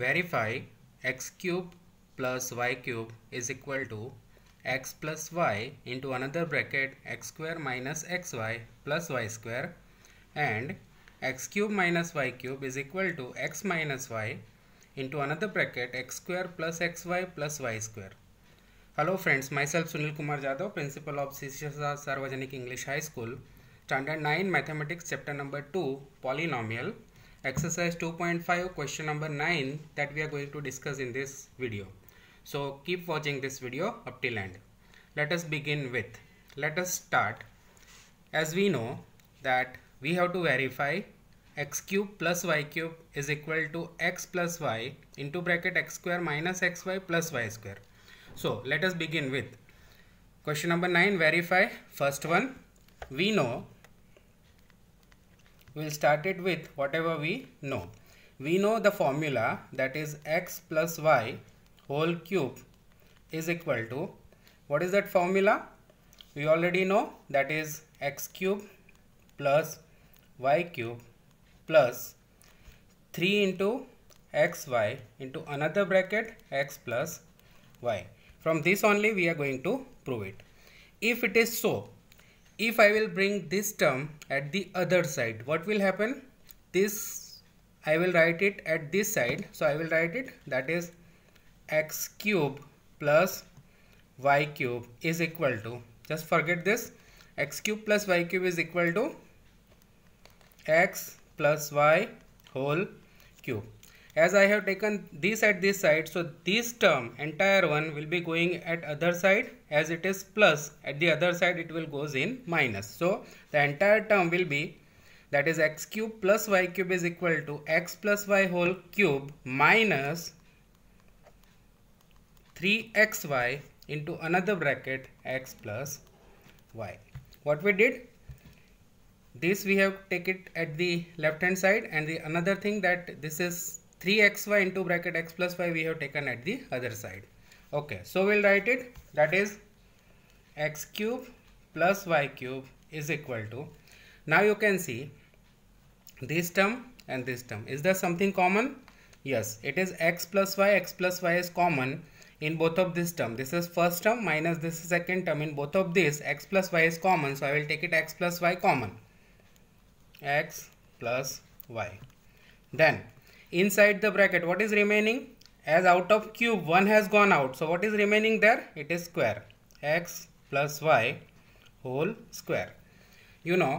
verify x cube plus y cube is equal to x plus y into another bracket x square minus xy plus y square and x cube minus y cube is equal to x minus y into another bracket x square plus xy plus y square. Hello friends, myself Sunil Kumar Jadhav, principal of Sishasa Sarvajanik English High School, standard 9 mathematics chapter number 2 polynomial exercise 2.5 question number 9 that we are going to discuss in this video. So keep watching this video up till end. Let us begin with, let us start. As we know that we have to verify x cube plus y cube is equal to x plus y into bracket x square minus xy plus y square. So let us begin with question number 9 verify first one. We know we will start it with whatever we know. We know the formula that is x plus y whole cube is equal to what is that formula? We already know that is x cube plus y cube plus 3 into xy into another bracket x plus y. From this only we are going to prove it. If it is so, if I will bring this term at the other side what will happen this I will write it at this side so I will write it that is x cube plus y cube is equal to just forget this x cube plus y cube is equal to x plus y whole cube as I have taken this at this side so this term entire one will be going at other side as it is plus at the other side it will goes in minus so the entire term will be that is x cube plus y cube is equal to x plus y whole cube minus 3xy into another bracket x plus y what we did this we have take it at the left hand side and the another thing that this is 3xy into bracket x plus y we have taken at the other side. Okay, so we'll write it that is x cube plus y cube is equal to. Now you can see this term and this term. Is there something common? Yes, it is x plus y, x plus y is common in both of this term. This is first term minus this second term. In both of this, x plus y is common. So I will take it x plus y common. x plus y. Then inside the bracket what is remaining as out of cube 1 has gone out so what is remaining there it is square x plus y whole square you know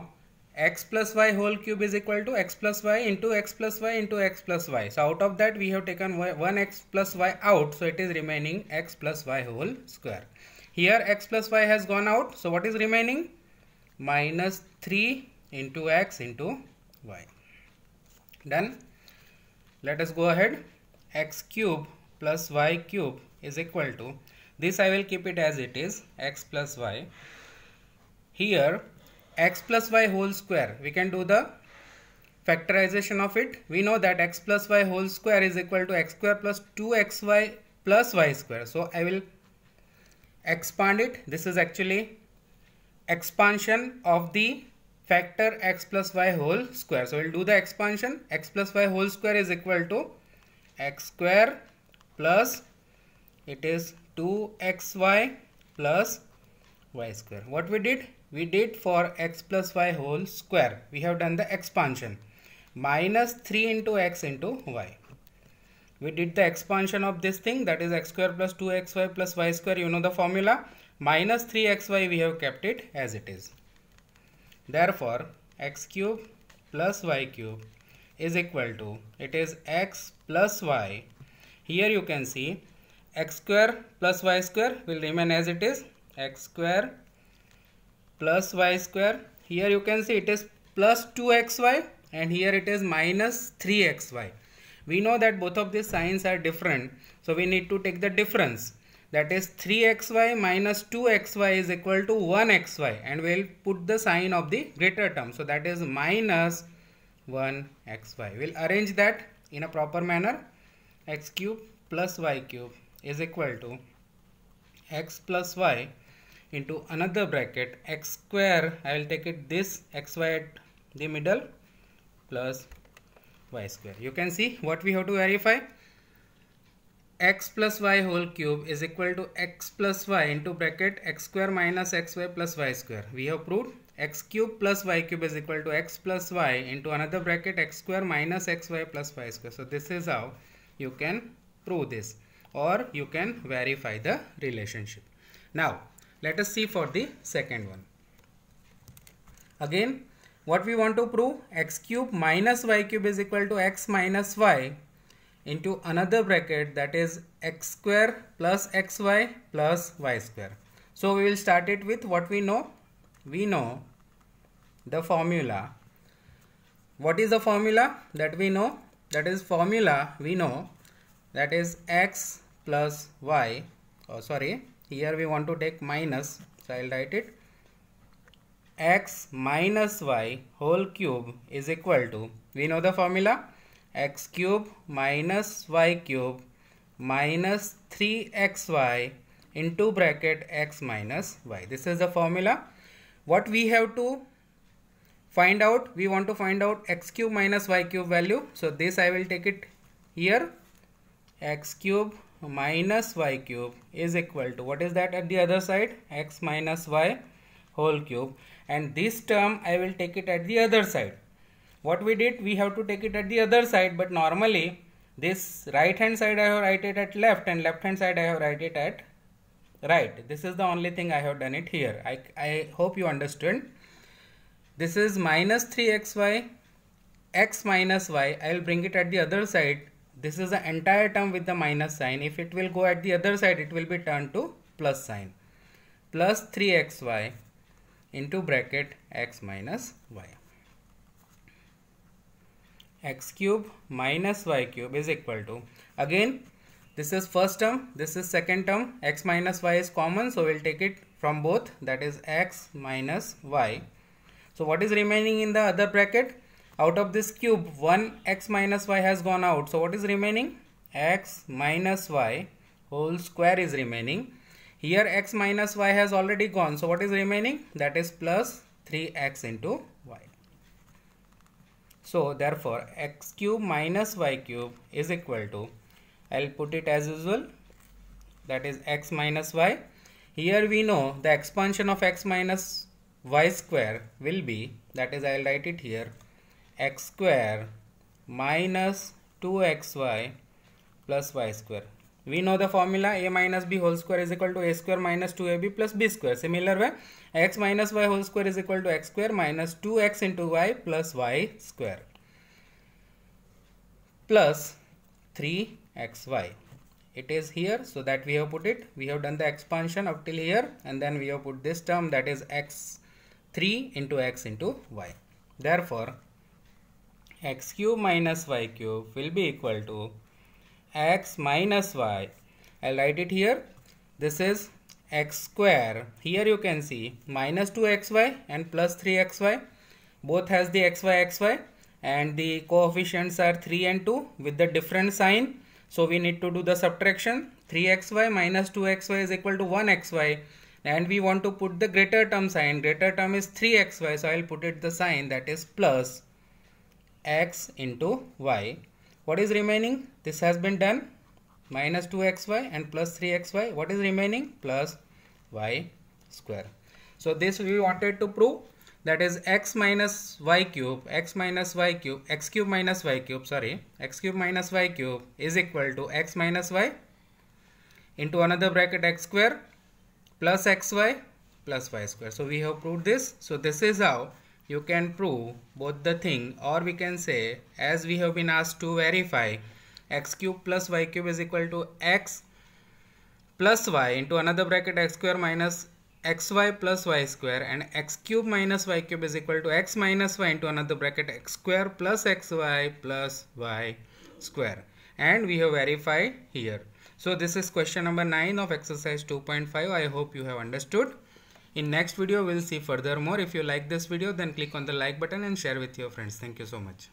x plus y whole cube is equal to x plus y into x plus y into x plus y so out of that we have taken 1 x plus y out so it is remaining x plus y whole square here x plus y has gone out so what is remaining minus 3 into x into y done let us go ahead. x cube plus y cube is equal to, this I will keep it as it is, x plus y. Here, x plus y whole square, we can do the factorization of it. We know that x plus y whole square is equal to x square plus 2xy plus y square. So, I will expand it. This is actually expansion of the factor x plus y whole square. So we'll do the expansion. x plus y whole square is equal to x square plus it is 2xy plus y square. What we did? We did for x plus y whole square. We have done the expansion. Minus 3 into x into y. We did the expansion of this thing that is x square plus 2xy plus y square. You know the formula. Minus 3xy we have kept it as it is. Therefore, x cube plus y cube is equal to, it is x plus y. Here you can see x square plus y square will remain as it is x square plus y square. Here you can see it is plus 2xy and here it is minus 3xy. We know that both of these signs are different. So we need to take the difference that is 3xy minus 2xy is equal to 1xy and we'll put the sign of the greater term. So that is minus 1xy. We'll arrange that in a proper manner. x cube plus y cube is equal to x plus y into another bracket x square I will take it this xy at the middle plus y square. You can see what we have to verify x plus y whole cube is equal to x plus y into bracket x square minus xy plus y square. We have proved x cube plus y cube is equal to x plus y into another bracket x square minus xy plus y square. So this is how you can prove this or you can verify the relationship. Now let us see for the second one. Again what we want to prove x cube minus y cube is equal to x minus y into another bracket that is x square plus xy plus y square. So we will start it with what we know. We know the formula. What is the formula that we know? That is formula we know that is x plus y oh sorry here we want to take minus so I'll write it x minus y whole cube is equal to we know the formula x cube minus y cube minus 3xy into bracket x minus y. This is the formula. What we have to find out? We want to find out x cube minus y cube value. So this I will take it here. x cube minus y cube is equal to what is that at the other side? x minus y whole cube. And this term I will take it at the other side what we did we have to take it at the other side but normally this right hand side I have write it at left and left hand side I have write it at right this is the only thing I have done it here I, I hope you understood this is minus 3xy x minus y I will bring it at the other side this is the entire term with the minus sign if it will go at the other side it will be turned to plus sign plus 3xy into bracket x minus y x cube minus y cube is equal to again this is first term this is second term x minus y is common so we'll take it from both that is x minus y so what is remaining in the other bracket out of this cube 1 x minus y has gone out so what is remaining x minus y whole square is remaining here x minus y has already gone so what is remaining that is plus 3x into so therefore x cube minus y cube is equal to, I'll put it as usual, that is x minus y. Here we know the expansion of x minus y square will be, that is I'll write it here, x square minus 2xy plus y square. We know the formula a minus b whole square is equal to a square minus 2ab plus b square. Similar way, x minus y whole square is equal to x square minus 2x into y plus y square plus 3xy. It is here so that we have put it. We have done the expansion up till here and then we have put this term that is x3 into x into y. Therefore, x cube minus y cube will be equal to x minus y. I'll write it here. This is x square. Here you can see minus 2xy and plus 3xy. Both has the xy xy and the coefficients are 3 and 2 with the different sign. So we need to do the subtraction. 3xy minus 2xy is equal to 1xy and we want to put the greater term sign. Greater term is 3xy so I'll put it the sign that is plus x into y. What is remaining? This has been done. Minus 2xy and plus 3xy. What is remaining? Plus y square. So this we wanted to prove that is x minus y cube, x minus y cube, x cube minus y cube, sorry, x cube minus y cube is equal to x minus y into another bracket x square plus xy plus y square. So we have proved this. So this is how you can prove both the thing or we can say as we have been asked to verify x cube plus y cube is equal to x plus y into another bracket x square minus xy plus y square and x cube minus y cube is equal to x minus y into another bracket x square plus xy plus y square and we have verified here. So this is question number 9 of exercise 2.5. I hope you have understood. In next video, we'll see furthermore. If you like this video, then click on the like button and share with your friends. Thank you so much.